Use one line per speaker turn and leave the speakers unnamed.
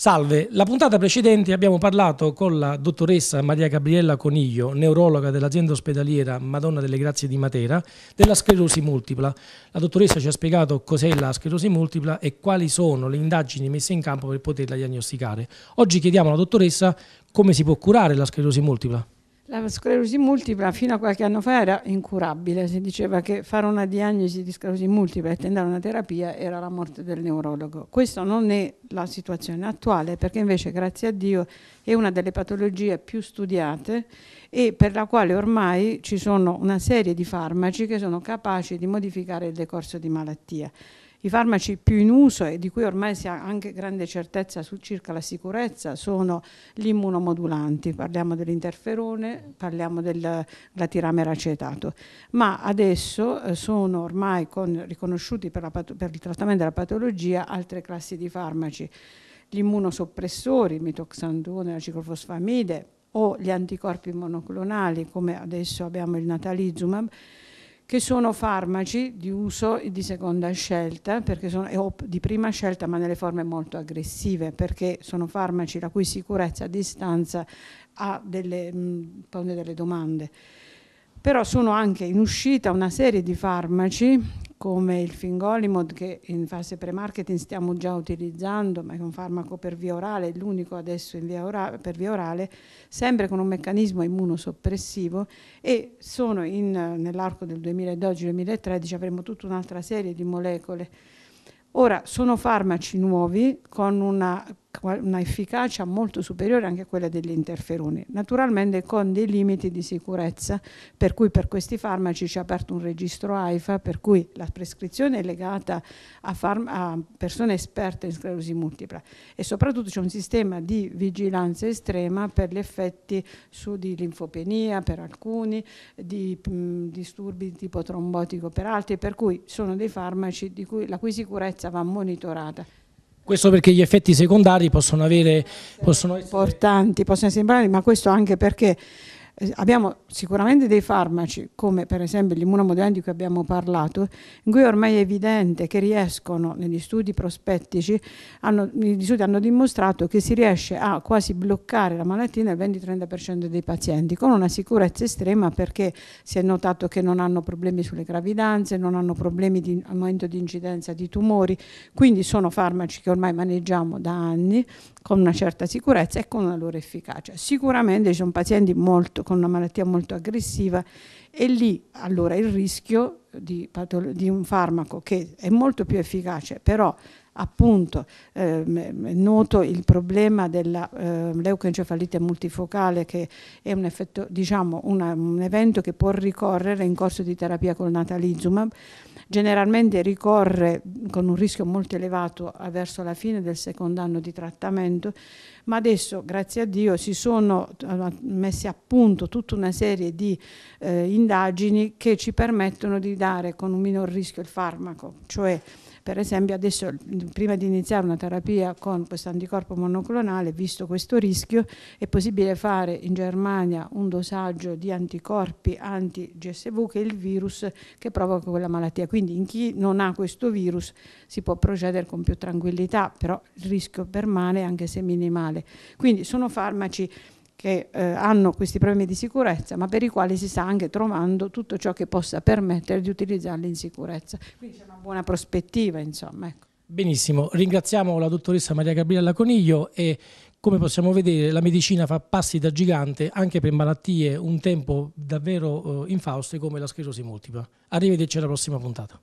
Salve, la puntata precedente abbiamo parlato con la dottoressa Maria Gabriella Coniglio, neurologa dell'azienda ospedaliera Madonna delle Grazie di Matera, della sclerosi multipla. La dottoressa ci ha spiegato cos'è la sclerosi multipla e quali sono le indagini messe in campo per poterla diagnosticare. Oggi chiediamo alla dottoressa come si può curare la sclerosi multipla.
La sclerosi multipla fino a qualche anno fa era incurabile, si diceva che fare una diagnosi di sclerosi multipla e tentare una terapia era la morte del neurologo. Questa non è la situazione attuale perché invece grazie a Dio è una delle patologie più studiate e per la quale ormai ci sono una serie di farmaci che sono capaci di modificare il decorso di malattia. I farmaci più in uso e di cui ormai si ha anche grande certezza su, circa la sicurezza sono gli immunomodulanti, parliamo dell'interferone, parliamo del glatiramera acetato, ma adesso eh, sono ormai con, riconosciuti per, la, per il trattamento della patologia altre classi di farmaci, gli immunosoppressori, il mitoxandone, la ciclofosfamide o gli anticorpi monoclonali come adesso abbiamo il natalizumab, che sono farmaci di uso e di seconda scelta, sono, di prima scelta ma nelle forme molto aggressive, perché sono farmaci la cui sicurezza a distanza delle, pone delle domande. Però sono anche in uscita una serie di farmaci come il Fingolimod che in fase pre-marketing stiamo già utilizzando, ma è un farmaco per via orale, l'unico adesso via orale, per via orale, sempre con un meccanismo immunosoppressivo e sono nell'arco del 2012-2013 avremo tutta un'altra serie di molecole. Ora sono farmaci nuovi con una una efficacia molto superiore anche a quella degli interferoni, naturalmente con dei limiti di sicurezza, per cui per questi farmaci ci è aperto un registro AIFA, per cui la prescrizione è legata a, a persone esperte in sclerosi multipla e soprattutto c'è un sistema di vigilanza estrema per gli effetti su di linfopenia per alcuni, di mh, disturbi di tipo trombotico per altri, per cui sono dei farmaci cui, la cui sicurezza va monitorata.
Questo perché gli effetti secondari possono avere... Possono essere...
Importanti, possono sembrare, ma questo anche perché eh, abbiamo sicuramente dei farmaci, come per esempio gli immunomodulanti di cui abbiamo parlato, in cui ormai è evidente che riescono, negli studi prospettici, hanno, gli studi hanno dimostrato che si riesce a quasi bloccare la malattia nel 20-30% dei pazienti, con una sicurezza estrema perché si è notato che non hanno problemi sulle gravidanze, non hanno problemi di aumento di incidenza di tumori, quindi sono farmaci che ormai maneggiamo da anni con una certa sicurezza e con una loro efficacia. Sicuramente ci sono pazienti molto con una malattia molto aggressiva e lì allora il rischio di, di un farmaco che è molto più efficace però appunto ehm, è noto il problema della eh, leucoencefalite multifocale che è un, effetto, diciamo, una, un evento che può ricorrere in corso di terapia col natalizumab, generalmente ricorre con un rischio molto elevato eh, verso la fine del secondo anno di trattamento, ma adesso grazie a Dio si sono messi a punto tutta una serie di eh, indagini che ci permettono di dare con un minor rischio il farmaco, cioè per esempio adesso prima di iniziare una terapia con questo anticorpo monoclonale, visto questo rischio, è possibile fare in Germania un dosaggio di anticorpi anti-GSV, che è il virus che provoca quella malattia. Quindi in chi non ha questo virus si può procedere con più tranquillità, però il rischio permane anche se minimale. Quindi sono farmaci che eh, hanno questi problemi di sicurezza, ma per i quali si sta anche trovando tutto ciò che possa permettere di utilizzarli in sicurezza. Quindi c'è una buona prospettiva, insomma. Ecco.
Benissimo, ringraziamo la dottoressa Maria Gabriella Coniglio e come possiamo vedere la medicina fa passi da gigante anche per malattie un tempo davvero eh, infauste come la sclerosi multipla. Arrivederci alla prossima puntata.